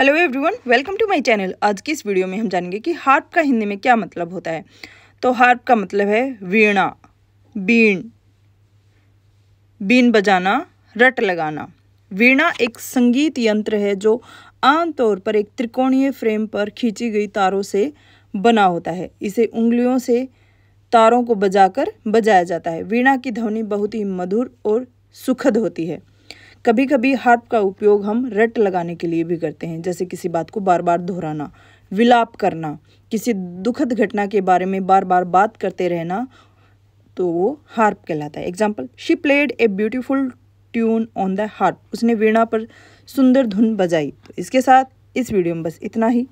hello everyone welcome to my channel आज की इस वीडियो में हम जानेंगे कि हार्प का हिंदी में क्या मतलब होता है तो हार्प का मतलब है वीणा बीन बीन बजाना रट लगाना वीणा एक संगीत यंत्र है जो आमतौर पर एक त्रिकोणीय फ्रेम पर खींची गई तारों से बना होता है इसे उंगलियों से तारों को बजाकर बजाया जाता है वीणा की ध्वनि बहुत ही मधुर और सुखद होती है कभी कभी हार्प का उपयोग हम रट लगाने के लिए भी करते हैं जैसे किसी बात को बार बार दोहराना विलाप करना किसी दुखद घटना के बारे में बार बार बात करते रहना तो वो हार्प कहलाता है example she played a beautiful tune on the harp उसने वीणा पर सुंदर धुन बजाई तो इसके साथ इस वीडियो में बस इतना ही